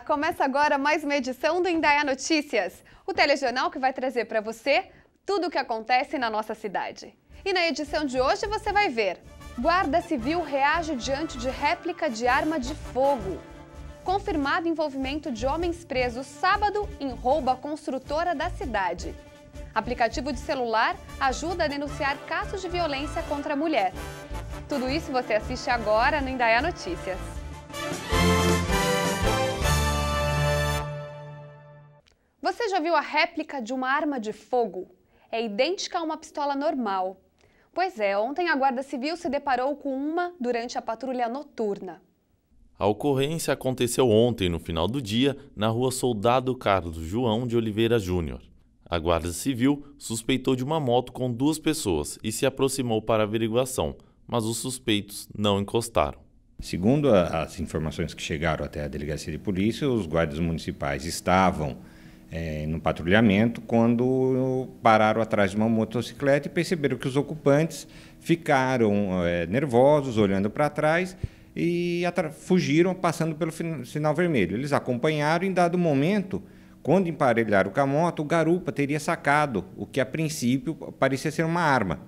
Começa agora mais uma edição do Indaiá Notícias, o telejornal que vai trazer para você tudo o que acontece na nossa cidade. E na edição de hoje você vai ver: Guarda Civil reage diante de réplica de arma de fogo. Confirmado envolvimento de homens presos sábado em roubo à construtora da cidade. Aplicativo de celular ajuda a denunciar casos de violência contra a mulher. Tudo isso você assiste agora no Indaiá Notícias. Você já viu a réplica de uma arma de fogo? É idêntica a uma pistola normal. Pois é, ontem a Guarda Civil se deparou com uma durante a patrulha noturna. A ocorrência aconteceu ontem, no final do dia, na rua Soldado Carlos João de Oliveira Júnior. A Guarda Civil suspeitou de uma moto com duas pessoas e se aproximou para averiguação, mas os suspeitos não encostaram. Segundo as informações que chegaram até a delegacia de polícia, os guardas municipais estavam é, no patrulhamento quando pararam atrás de uma motocicleta e perceberam que os ocupantes ficaram é, nervosos, olhando para trás e fugiram passando pelo sinal vermelho. Eles acompanharam e, em dado momento, quando emparelharam com a moto, o garupa teria sacado o que a princípio parecia ser uma arma.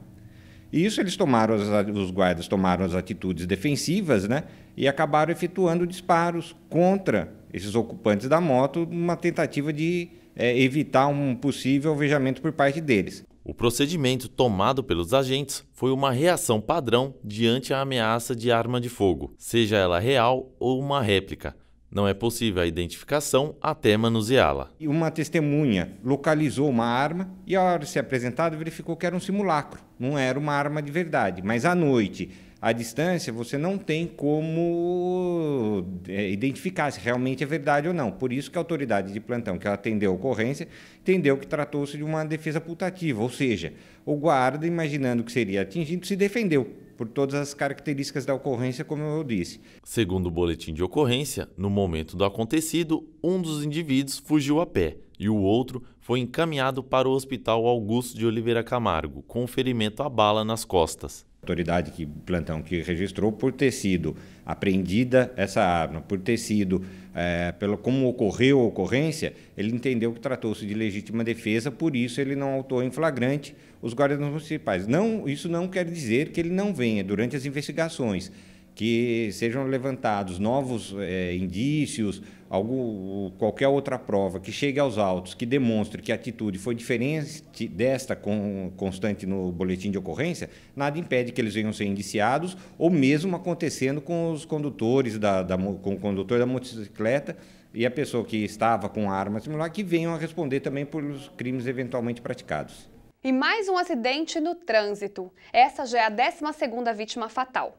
E isso eles tomaram, as, os guardas tomaram as atitudes defensivas, né? E acabaram efetuando disparos contra esses ocupantes da moto, numa tentativa de é, evitar um possível alvejamento por parte deles. O procedimento tomado pelos agentes foi uma reação padrão diante a ameaça de arma de fogo, seja ela real ou uma réplica. Não é possível a identificação até manuseá-la. Uma testemunha localizou uma arma e, ao hora de ser apresentada, verificou que era um simulacro. Não era uma arma de verdade. Mas à noite, à distância, você não tem como é, identificar se realmente é verdade ou não. Por isso que a autoridade de plantão que atendeu a ocorrência entendeu que tratou-se de uma defesa putativa, ou seja, o guarda, imaginando que seria atingido, se defendeu por todas as características da ocorrência, como eu disse. Segundo o boletim de ocorrência, no momento do acontecido, um dos indivíduos fugiu a pé e o outro foi encaminhado para o Hospital Augusto de Oliveira Camargo, com ferimento a bala nas costas autoridade que plantão que registrou por ter sido apreendida essa arma, por ter sido é, pelo como ocorreu a ocorrência, ele entendeu que tratou-se de legítima defesa, por isso ele não autou em flagrante os guardas municipais. Não, isso não quer dizer que ele não venha durante as investigações que sejam levantados novos é, indícios, algum, qualquer outra prova que chegue aos autos, que demonstre que a atitude foi diferente desta com, constante no boletim de ocorrência, nada impede que eles venham ser indiciados, ou mesmo acontecendo com os condutores da, da com o condutor da motocicleta e a pessoa que estava com a arma similar, que venham a responder também pelos crimes eventualmente praticados. E mais um acidente no trânsito. Essa já é a 12ª vítima fatal.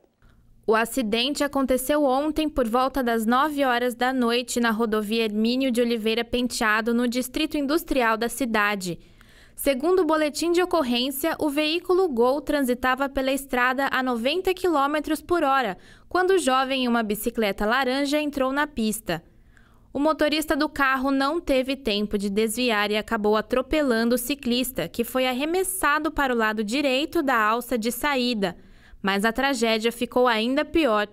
O acidente aconteceu ontem por volta das 9 horas da noite na rodovia Hermínio de Oliveira Penteado, no distrito industrial da cidade. Segundo o boletim de ocorrência, o veículo Gol transitava pela estrada a 90 km por hora quando o jovem em uma bicicleta laranja entrou na pista. O motorista do carro não teve tempo de desviar e acabou atropelando o ciclista, que foi arremessado para o lado direito da alça de saída. Mas a tragédia ficou ainda pior.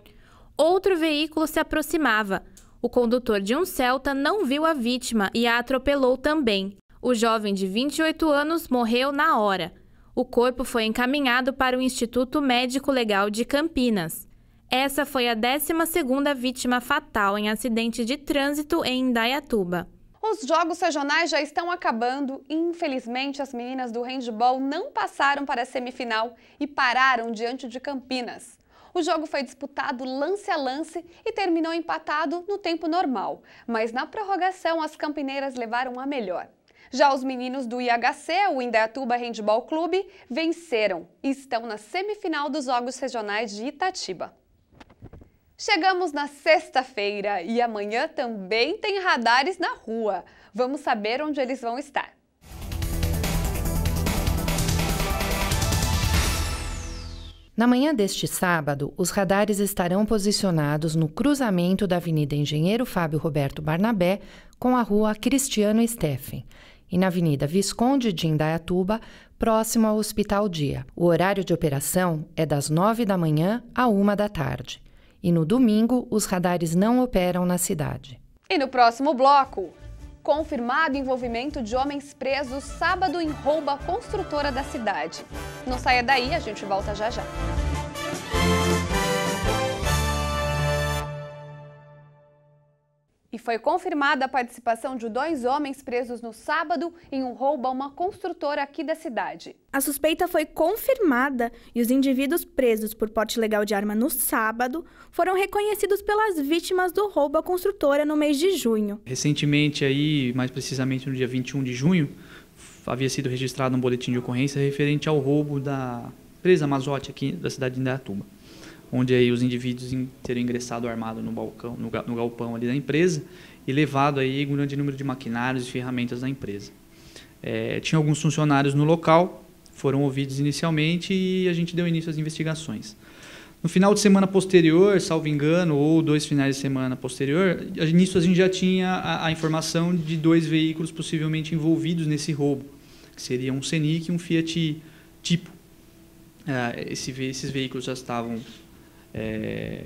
Outro veículo se aproximava. O condutor de um Celta não viu a vítima e a atropelou também. O jovem de 28 anos morreu na hora. O corpo foi encaminhado para o Instituto Médico Legal de Campinas. Essa foi a 12ª vítima fatal em acidente de trânsito em Indaiatuba. Os jogos regionais já estão acabando. e Infelizmente, as meninas do handball não passaram para a semifinal e pararam diante de Campinas. O jogo foi disputado lance a lance e terminou empatado no tempo normal, mas na prorrogação as campineiras levaram a melhor. Já os meninos do IHC, o Indaiatuba Handball Clube, venceram e estão na semifinal dos Jogos Regionais de Itatiba. Chegamos na sexta-feira e amanhã também tem radares na rua. Vamos saber onde eles vão estar. Na manhã deste sábado, os radares estarão posicionados no cruzamento da Avenida Engenheiro Fábio Roberto Barnabé com a Rua Cristiano Steffen e na Avenida Visconde de Indaiatuba, próximo ao Hospital Dia. O horário de operação é das 9 da manhã a 1 da tarde. E no domingo, os radares não operam na cidade. E no próximo bloco, confirmado envolvimento de homens presos sábado em rouba construtora da cidade. Não saia daí, a gente volta já já. E foi confirmada a participação de dois homens presos no sábado em um roubo a uma construtora aqui da cidade. A suspeita foi confirmada e os indivíduos presos por porte legal de arma no sábado foram reconhecidos pelas vítimas do roubo à construtora no mês de junho. Recentemente, aí, mais precisamente no dia 21 de junho, havia sido registrado um boletim de ocorrência referente ao roubo da presa Mazote aqui da cidade de Indaiatuba onde aí os indivíduos terem ingressado armado no balcão, no, no galpão ali da empresa e levado aí um grande número de maquinários e ferramentas da empresa. É, tinha alguns funcionários no local, foram ouvidos inicialmente e a gente deu início às investigações. No final de semana posterior, salvo engano, ou dois finais de semana posterior, nisso a gente já tinha a, a informação de dois veículos possivelmente envolvidos nesse roubo, que seria um Senic e um Fiat Tipo. É, esse, esses veículos já estavam é,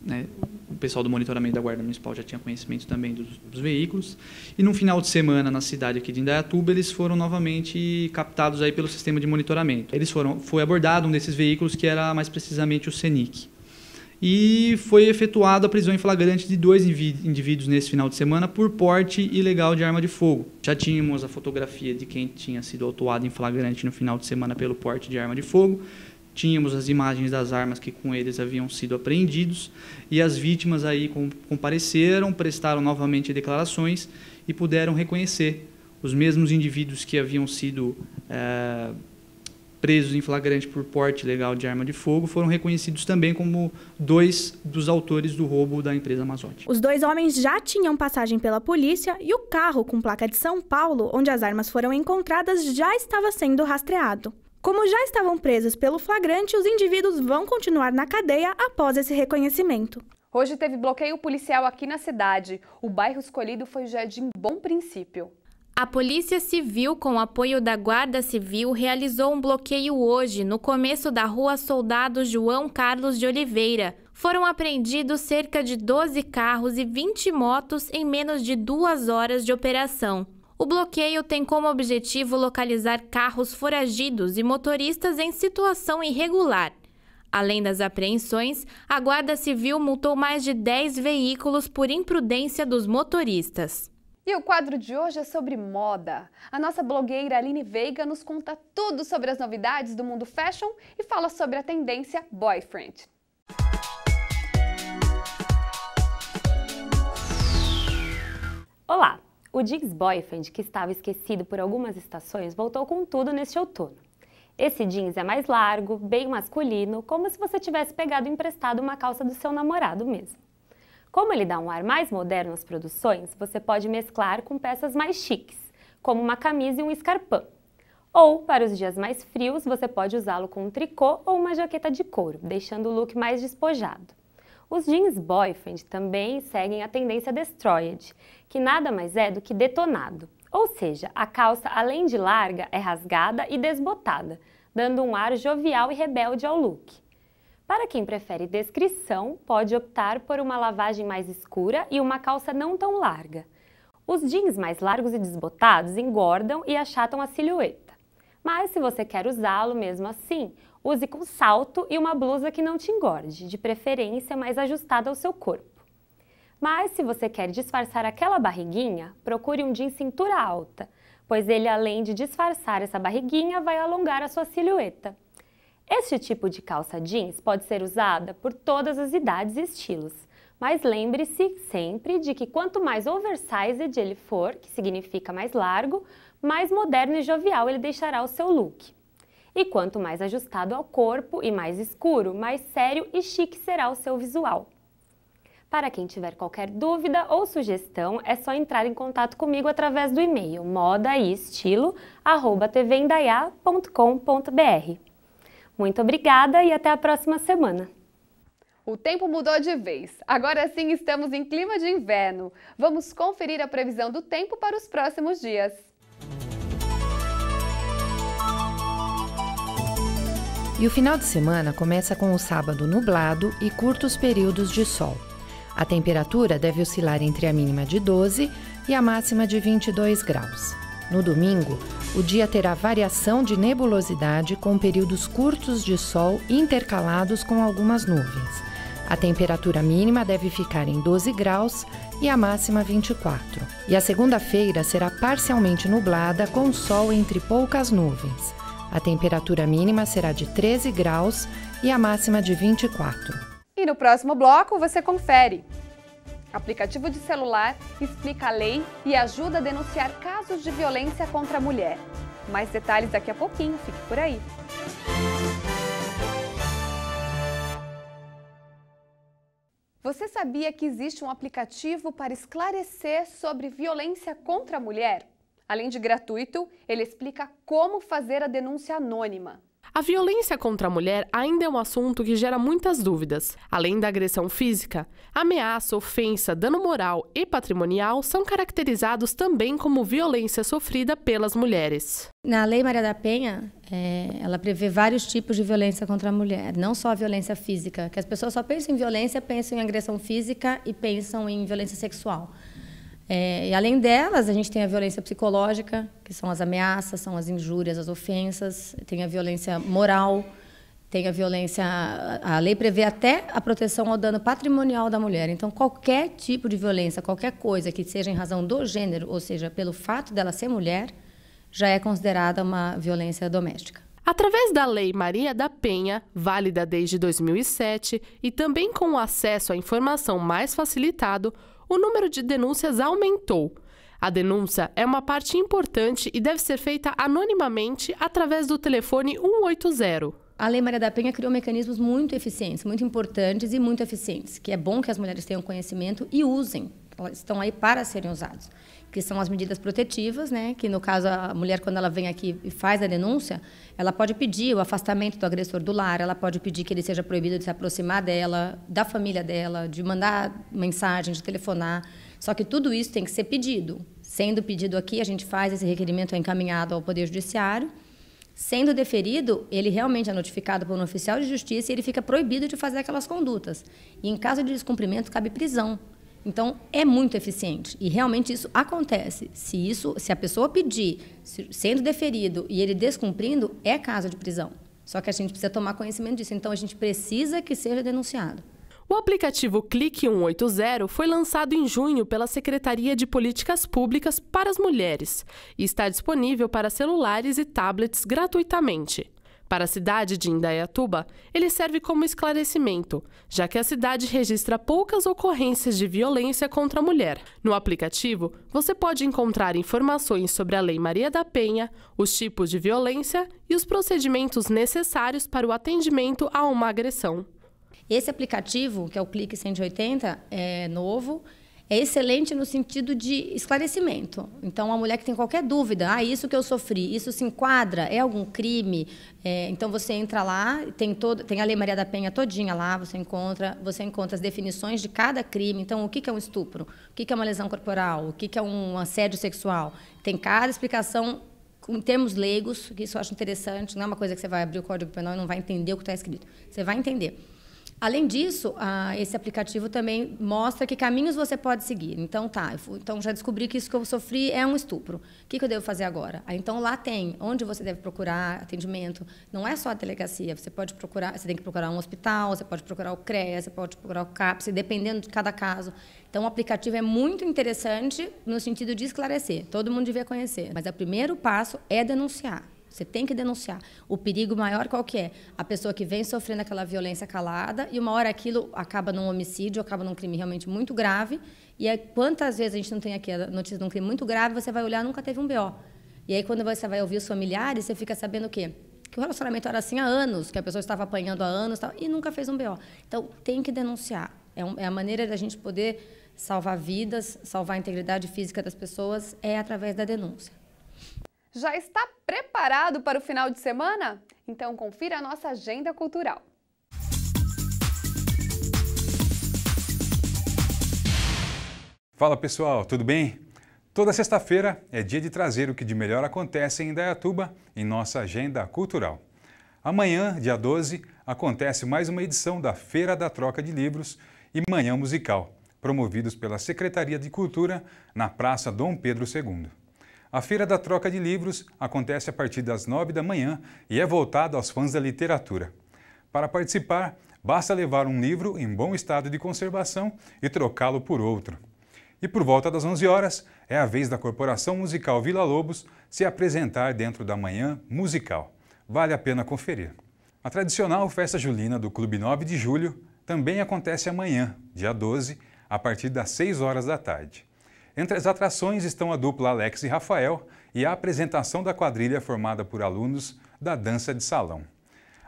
né, o pessoal do monitoramento da Guarda Municipal já tinha conhecimento também dos, dos, veículos. E num final de semana, na cidade aqui de Indaiatuba, eles foram novamente captados aí pelo sistema de monitoramento. Eles foram, foi abordado um desses veículos, que era mais precisamente o CENIC. E foi efetuada a prisão em flagrante de dois indivíduos nesse final de semana por porte ilegal de arma de fogo. Já tínhamos a fotografia de quem tinha sido autuado em flagrante no final de semana pelo porte de arma de fogo. Tínhamos as imagens das armas que com eles haviam sido apreendidos e as vítimas aí compareceram, prestaram novamente declarações e puderam reconhecer os mesmos indivíduos que haviam sido é, presos em flagrante por porte ilegal de arma de fogo foram reconhecidos também como dois dos autores do roubo da empresa Amazônia. Os dois homens já tinham passagem pela polícia e o carro com placa de São Paulo, onde as armas foram encontradas, já estava sendo rastreado. Como já estavam presos pelo flagrante, os indivíduos vão continuar na cadeia após esse reconhecimento. Hoje teve bloqueio policial aqui na cidade. O bairro escolhido foi Jardim Bom Princípio. A Polícia Civil, com apoio da Guarda Civil, realizou um bloqueio hoje no começo da Rua Soldado João Carlos de Oliveira. Foram apreendidos cerca de 12 carros e 20 motos em menos de duas horas de operação. O bloqueio tem como objetivo localizar carros foragidos e motoristas em situação irregular. Além das apreensões, a Guarda Civil multou mais de 10 veículos por imprudência dos motoristas. E o quadro de hoje é sobre moda. A nossa blogueira Aline Veiga nos conta tudo sobre as novidades do mundo fashion e fala sobre a tendência boyfriend. O Diggs Boyfriend, que estava esquecido por algumas estações, voltou com tudo neste outono. Esse jeans é mais largo, bem masculino, como se você tivesse pegado emprestado uma calça do seu namorado mesmo. Como ele dá um ar mais moderno às produções, você pode mesclar com peças mais chiques, como uma camisa e um escarpão. Ou, para os dias mais frios, você pode usá-lo com um tricô ou uma jaqueta de couro, deixando o look mais despojado. Os jeans boyfriend também seguem a tendência destroyed, que nada mais é do que detonado. Ou seja, a calça, além de larga, é rasgada e desbotada, dando um ar jovial e rebelde ao look. Para quem prefere descrição, pode optar por uma lavagem mais escura e uma calça não tão larga. Os jeans mais largos e desbotados engordam e achatam a silhueta. Mas se você quer usá-lo mesmo assim, Use com salto e uma blusa que não te engorde, de preferência mais ajustada ao seu corpo. Mas se você quer disfarçar aquela barriguinha, procure um jeans cintura alta, pois ele além de disfarçar essa barriguinha, vai alongar a sua silhueta. Este tipo de calça jeans pode ser usada por todas as idades e estilos, mas lembre-se sempre de que quanto mais oversized ele for, que significa mais largo, mais moderno e jovial ele deixará o seu look. E quanto mais ajustado ao corpo e mais escuro, mais sério e chique será o seu visual. Para quem tiver qualquer dúvida ou sugestão, é só entrar em contato comigo através do e-mail modaestilo@tvendaiá.com.br. Muito obrigada e até a próxima semana. O tempo mudou de vez. Agora sim estamos em clima de inverno. Vamos conferir a previsão do tempo para os próximos dias. E o final de semana começa com o sábado nublado e curtos períodos de sol. A temperatura deve oscilar entre a mínima de 12 e a máxima de 22 graus. No domingo, o dia terá variação de nebulosidade com períodos curtos de sol intercalados com algumas nuvens. A temperatura mínima deve ficar em 12 graus e a máxima 24. E a segunda-feira será parcialmente nublada com sol entre poucas nuvens. A temperatura mínima será de 13 graus e a máxima de 24. E no próximo bloco você confere. Aplicativo de celular explica a lei e ajuda a denunciar casos de violência contra a mulher. Mais detalhes daqui a pouquinho, fique por aí. Você sabia que existe um aplicativo para esclarecer sobre violência contra a mulher? Além de gratuito, ele explica como fazer a denúncia anônima. A violência contra a mulher ainda é um assunto que gera muitas dúvidas. Além da agressão física, ameaça, ofensa, dano moral e patrimonial são caracterizados também como violência sofrida pelas mulheres. Na Lei Maria da Penha, é, ela prevê vários tipos de violência contra a mulher, não só a violência física, que as pessoas só pensam em violência, pensam em agressão física e pensam em violência sexual. É, e além delas, a gente tem a violência psicológica, que são as ameaças, são as injúrias, as ofensas, tem a violência moral, tem a violência. A lei prevê até a proteção ao dano patrimonial da mulher. Então, qualquer tipo de violência, qualquer coisa que seja em razão do gênero, ou seja, pelo fato dela ser mulher, já é considerada uma violência doméstica. Através da Lei Maria da Penha, válida desde 2007, e também com o acesso à informação mais facilitado, o número de denúncias aumentou. A denúncia é uma parte importante e deve ser feita anonimamente através do telefone 180. A Lei Maria da Penha criou mecanismos muito eficientes, muito importantes e muito eficientes, que é bom que as mulheres tenham conhecimento e usem. Elas estão aí para serem usados que são as medidas protetivas, né? Que no caso a mulher quando ela vem aqui e faz a denúncia, ela pode pedir o afastamento do agressor do lar, ela pode pedir que ele seja proibido de se aproximar dela, da família dela, de mandar mensagem, de telefonar. Só que tudo isso tem que ser pedido. Sendo pedido aqui, a gente faz esse requerimento é encaminhado ao Poder Judiciário. Sendo deferido, ele realmente é notificado por um oficial de justiça e ele fica proibido de fazer aquelas condutas. E em caso de descumprimento, cabe prisão então é muito eficiente e realmente isso acontece. Se isso, se a pessoa pedir, sendo deferido e ele descumprindo, é caso de prisão. Só que a gente precisa tomar conhecimento disso. Então a gente precisa que seja denunciado. O aplicativo Clique 180 foi lançado em junho pela Secretaria de Políticas Públicas para as Mulheres e está disponível para celulares e tablets gratuitamente. Para a cidade de Indaiatuba, ele serve como esclarecimento, já que a cidade registra poucas ocorrências de violência contra a mulher. No aplicativo, você pode encontrar informações sobre a Lei Maria da Penha, os tipos de violência e os procedimentos necessários para o atendimento a uma agressão. Esse aplicativo, que é o Clique 180, é novo é excelente no sentido de esclarecimento. Então, uma mulher que tem qualquer dúvida, ah, isso que eu sofri, isso se enquadra, é algum crime? É, então, você entra lá, tem, todo, tem a Lei Maria da Penha todinha lá, você encontra, você encontra as definições de cada crime. Então, o que, que é um estupro? O que, que é uma lesão corporal? O que, que é um assédio sexual? Tem cada explicação em termos leigos, que isso eu acho interessante, não é uma coisa que você vai abrir o Código Penal e não vai entender o que está escrito. Você vai entender. Além disso, esse aplicativo também mostra que caminhos você pode seguir. Então, tá, então já descobri que isso que eu sofri é um estupro. O que, eu devo fazer agora? Ah, então, lá tem onde você deve procurar atendimento. Não é só a delegacia. Você pode procurar, você tem que procurar um hospital, você pode procurar o CREA, você pode procurar o CAPS, dependendo de cada caso. Então, o aplicativo é muito interessante no sentido de esclarecer. Todo mundo devia conhecer. Mas o primeiro passo é denunciar. Você tem que denunciar. O perigo maior qual que é? A pessoa que vem sofrendo aquela violência calada e uma hora aquilo acaba num homicídio, acaba num crime realmente muito grave. E aí, quantas vezes a gente não tem aqui a notícia de um crime muito grave, você vai olhar, nunca teve um BO. E aí quando você vai ouvir os familiares, você fica sabendo o quê? Que o relacionamento era assim há anos, que a pessoa estava apanhando há anos tal, e nunca fez um BO. Então, tem que denunciar. É, um, é a maneira da gente poder salvar vidas, salvar a integridade física das pessoas, é através da denúncia. Já está preparado para o final de semana? Então confira a nossa agenda cultural. Fala pessoal, tudo bem? Toda sexta-feira é dia de trazer o que de melhor acontece em Indaiatuba em nossa agenda cultural. Amanhã, dia 12, acontece mais uma edição da Feira da Troca de Livros e Manhã Musical, promovidos pela Secretaria de Cultura na Praça Dom Pedro II. A Feira da Troca de Livros acontece a partir das 9 da manhã e é voltada aos fãs da literatura. Para participar, basta levar um livro em bom estado de conservação e trocá-lo por outro. E por volta das 11 horas, é a vez da Corporação Musical Vila Lobos se apresentar dentro da Manhã Musical. Vale a pena conferir. A tradicional festa julina do Clube 9 de Julho também acontece amanhã, dia 12, a partir das 6 horas da tarde. Entre as atrações estão a dupla Alex e Rafael e a apresentação da quadrilha formada por alunos da dança de salão.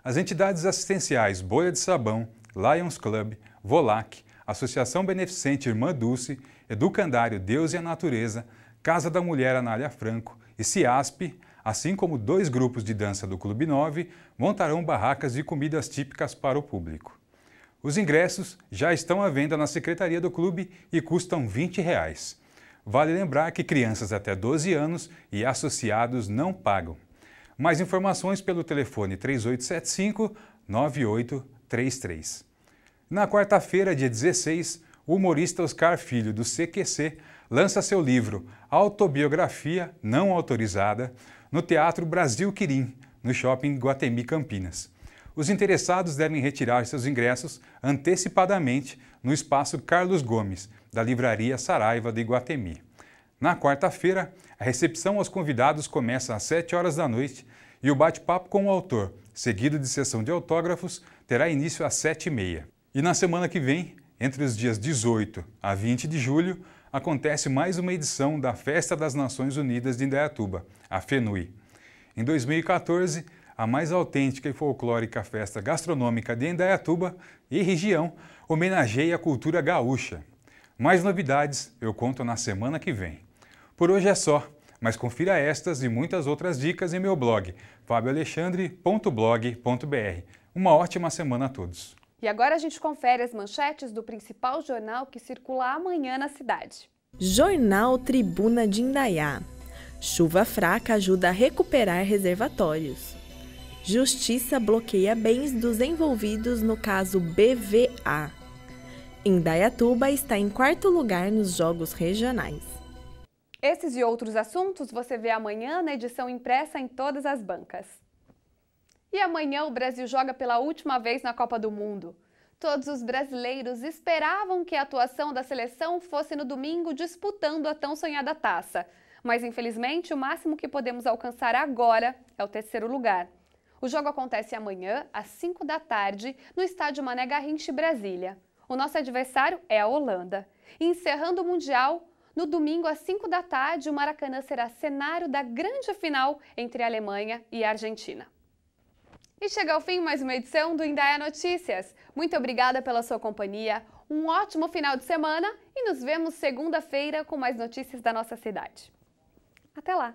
As entidades assistenciais Bolha de Sabão, Lions Club, Volac, Associação Beneficente Irmã Dulce, Educandário Deus e a Natureza, Casa da Mulher Anália Franco e CIASP, assim como dois grupos de dança do Clube 9, montarão barracas de comidas típicas para o público. Os ingressos já estão à venda na secretaria do clube e custam R$ 20. Reais. Vale lembrar que crianças até 12 anos e associados não pagam. Mais informações pelo telefone 3875-9833. Na quarta-feira, dia 16, o humorista Oscar Filho, do CQC, lança seu livro Autobiografia Não Autorizada no Teatro Brasil Quirim, no Shopping Guatemi Campinas os interessados devem retirar seus ingressos antecipadamente no espaço Carlos Gomes, da Livraria Saraiva de Iguatemi. Na quarta-feira, a recepção aos convidados começa às 7 horas da noite e o bate-papo com o autor, seguido de sessão de autógrafos, terá início às 7h30. E na semana que vem, entre os dias 18 a 20 de julho, acontece mais uma edição da Festa das Nações Unidas de Indaiatuba, a FENUI. Em 2014, a mais autêntica e folclórica festa gastronômica de Indaiatuba e região, homenageia a cultura gaúcha. Mais novidades eu conto na semana que vem. Por hoje é só, mas confira estas e muitas outras dicas em meu blog, fabioalexandre.blog.br. Uma ótima semana a todos. E agora a gente confere as manchetes do principal jornal que circula amanhã na cidade. Jornal Tribuna de Indaiá. Chuva fraca ajuda a recuperar reservatórios. Justiça bloqueia bens dos envolvidos no caso BVA. Indaiatuba está em quarto lugar nos Jogos Regionais. Esses e outros assuntos você vê amanhã na edição impressa em todas as bancas. E amanhã o Brasil joga pela última vez na Copa do Mundo. Todos os brasileiros esperavam que a atuação da seleção fosse no domingo disputando a tão sonhada taça. Mas infelizmente o máximo que podemos alcançar agora é o terceiro lugar. O jogo acontece amanhã, às 5 da tarde, no estádio Mané Garrincha, Brasília. O nosso adversário é a Holanda. E encerrando o Mundial, no domingo, às 5 da tarde, o Maracanã será cenário da grande final entre a Alemanha e a Argentina. E chega ao fim mais uma edição do Indaia Notícias. Muito obrigada pela sua companhia, um ótimo final de semana e nos vemos segunda-feira com mais notícias da nossa cidade. Até lá!